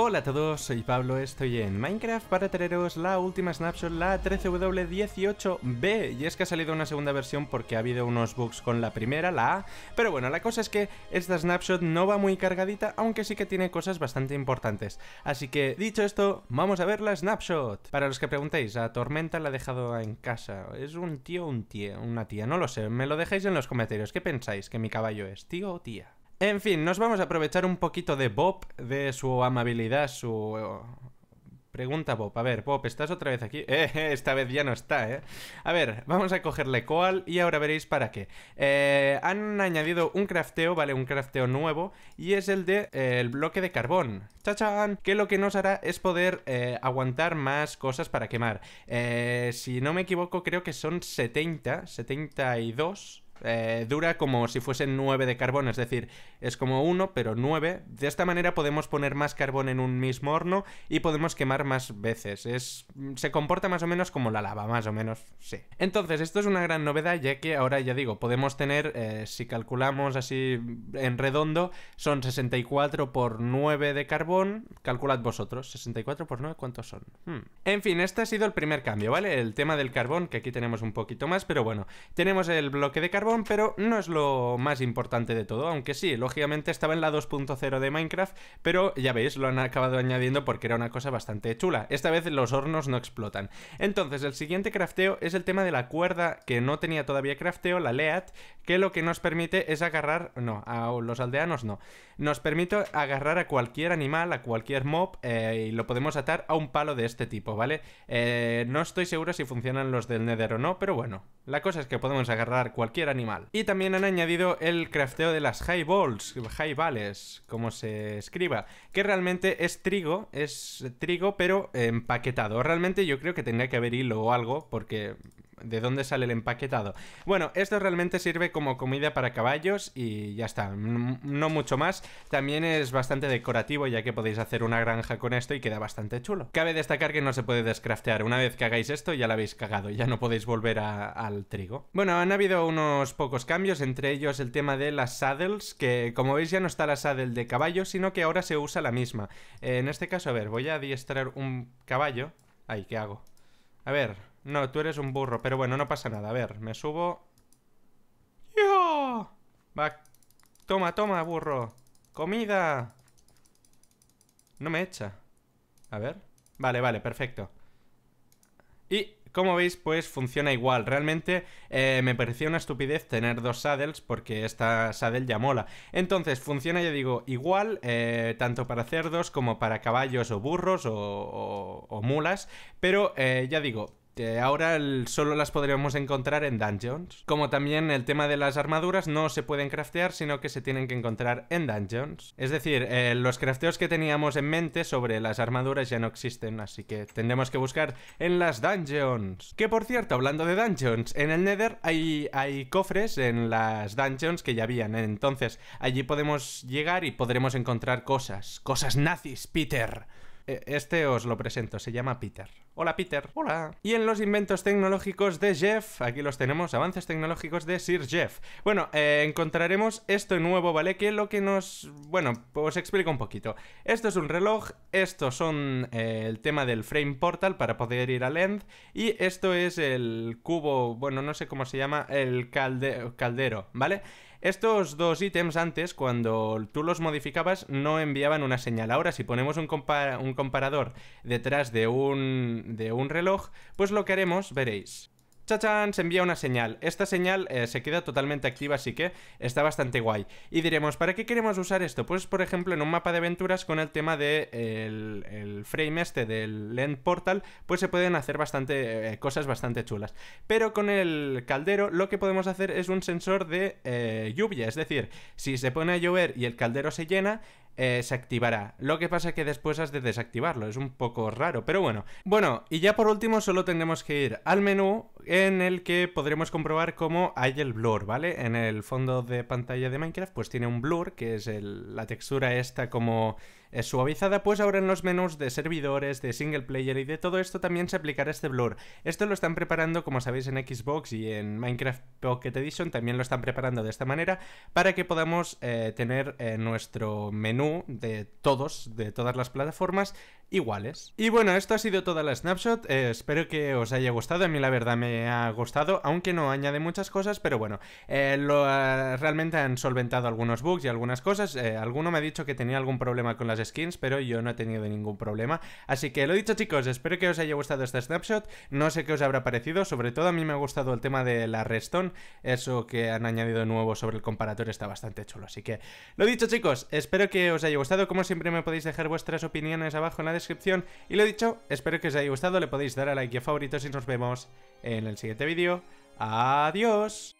Hola a todos, soy Pablo, estoy en Minecraft para traeros la última snapshot, la 13W18B Y es que ha salido una segunda versión porque ha habido unos bugs con la primera, la A Pero bueno, la cosa es que esta snapshot no va muy cargadita, aunque sí que tiene cosas bastante importantes Así que, dicho esto, vamos a ver la snapshot Para los que preguntéis, a Tormenta la ha dejado en casa ¿Es un tío o un tía? una tía? No lo sé, me lo dejáis en los comentarios, ¿qué pensáis? ¿Que mi caballo es tío o tía? En fin, nos vamos a aprovechar un poquito de Bob, de su amabilidad, su... Eh, pregunta Bob, a ver, Bob, ¿estás otra vez aquí? Eh, eh, esta vez ya no está, ¿eh? A ver, vamos a cogerle Coal y ahora veréis para qué. Eh, han añadido un crafteo, ¿vale? Un crafteo nuevo y es el de el bloque de carbón. ¡Chachán! Que lo que nos hará es poder aguantar más cosas para quemar. si no me equivoco, creo que son 70, 72... Eh, dura como si fuesen 9 de carbón, es decir, es como 1, pero 9. De esta manera podemos poner más carbón en un mismo horno y podemos quemar más veces. Es, mm, se comporta más o menos como la lava, más o menos, sí. Entonces, esto es una gran novedad, ya que ahora ya digo, podemos tener, eh, si calculamos así en redondo, son 64 por 9 de carbón. Calculad vosotros, 64 por 9, ¿cuántos son? Hmm. En fin, este ha sido el primer cambio, ¿vale? El tema del carbón, que aquí tenemos un poquito más, pero bueno, tenemos el bloque de carbón pero no es lo más importante de todo, aunque sí, lógicamente estaba en la 2.0 de Minecraft, pero ya veis, lo han acabado añadiendo porque era una cosa bastante chula. Esta vez los hornos no explotan. Entonces, el siguiente crafteo es el tema de la cuerda que no tenía todavía crafteo, la LEAT, que lo que nos permite es agarrar, no, a los aldeanos no, nos permite agarrar a cualquier animal, a cualquier mob, eh, y lo podemos atar a un palo de este tipo, ¿vale? Eh, no estoy seguro si funcionan los del Nether o no, pero bueno, la cosa es que podemos agarrar cualquier animal y también han añadido el crafteo de las high balls, high como se escriba, que realmente es trigo, es trigo pero empaquetado. Realmente yo creo que tendría que haber hilo o algo porque de dónde sale el empaquetado. Bueno, esto realmente sirve como comida para caballos y ya está, no mucho más. También es bastante decorativo ya que podéis hacer una granja con esto y queda bastante chulo. Cabe destacar que no se puede descraftear, una vez que hagáis esto ya la habéis cagado, ya no podéis volver al trigo. Bueno, han habido unos pocos cambios, entre ellos el tema de las saddles, que como veis ya no está la saddle de caballo, sino que ahora se usa la misma. En este caso, a ver, voy a adiestrar un caballo. ahí ¿qué hago? A ver, no, tú eres un burro, pero bueno, no pasa nada. A ver, me subo. ¡Yo! Va. Toma, toma, burro. ¡Comida! No me echa. A ver. Vale, vale, perfecto. Y como veis, pues funciona igual. Realmente eh, me parecía una estupidez tener dos saddles porque esta saddle ya mola. Entonces funciona, ya digo, igual eh, tanto para cerdos como para caballos o burros o, mulas. Pero eh, ya digo, ahora solo las podremos encontrar en dungeons. Como también el tema de las armaduras no se pueden craftear, sino que se tienen que encontrar en dungeons. Es decir, eh, los crafteos que teníamos en mente sobre las armaduras ya no existen, así que tendremos que buscar en las dungeons. Que por cierto, hablando de dungeons, en el Nether hay cofres en las dungeons que ya habían, entonces allí podemos llegar y podremos encontrar cosas, cosas nazis, Peter. Eh, este os lo presento, se llama Peter. Hola Peter. Hola. Y en los inventos tecnológicos de Jeff, aquí los tenemos, avances tecnológicos de Sir Jeff. Bueno, eh, encontraremos esto nuevo, ¿vale? Que lo que nos... Bueno, os explico un poquito. Esto es un reloj, estos son eh, el tema del frame portal para poder ir al end, y esto es el cubo, bueno, no sé cómo se llama, el caldero, ¿vale? Estos dos ítems antes, cuando tú los modificabas, no enviaban una señal. Ahora, si ponemos un, comparador detrás de un, de un reloj, pues lo que haremos, veréis chachan, se envía una señal. Esta señal eh, se queda totalmente activa, así que está bastante guay. Y diremos, ¿para qué queremos usar esto? Pues, por ejemplo, en un mapa de aventuras con el tema del de, el, frame este del End Portal, pues se pueden hacer bastante eh, cosas bastante chulas. Pero con el caldero lo que podemos hacer es un sensor de eh, lluvia, es decir, si se pone a llover y el caldero se llena, eh, se activará. Lo que pasa es que después has de desactivarlo, es un poco raro, pero bueno. Bueno, y ya por último solo tendremos que ir al menú en el que podremos comprobar cómo hay el blur, ¿vale? En el fondo de pantalla de Minecraft pues tiene un blur, que es la textura esta como eh, suavizada, pues ahora en los menús de servidores, de single player y de todo esto también se aplicará este blur. Esto lo están preparando, como sabéis, en Xbox y en Minecraft Pocket Edition también lo están preparando de esta manera para que podamos eh, tener eh, nuestro menú de todos, de todas las plataformas iguales. Y bueno, esto ha sido toda la snapshot, eh, espero que os haya gustado, a mí la verdad me ha gustado, aunque no añade muchas cosas, pero bueno, realmente han solventado algunos bugs y algunas cosas, alguno me ha dicho que tenía algún problema con las skins, pero yo no he tenido ningún problema, así que lo dicho chicos, espero que os haya gustado esta snapshot, no sé qué os habrá parecido, sobre todo a mí me ha gustado el tema de la redstone, eso que han añadido nuevo sobre el comparador está bastante chulo. Así que, lo dicho chicos, espero que os haya gustado. Como siempre me podéis dejar vuestras opiniones abajo en la descripción. Y lo dicho, espero que os haya gustado. Le podéis dar a like y a favoritos y nos vemos en el siguiente vídeo. ¡Adiós!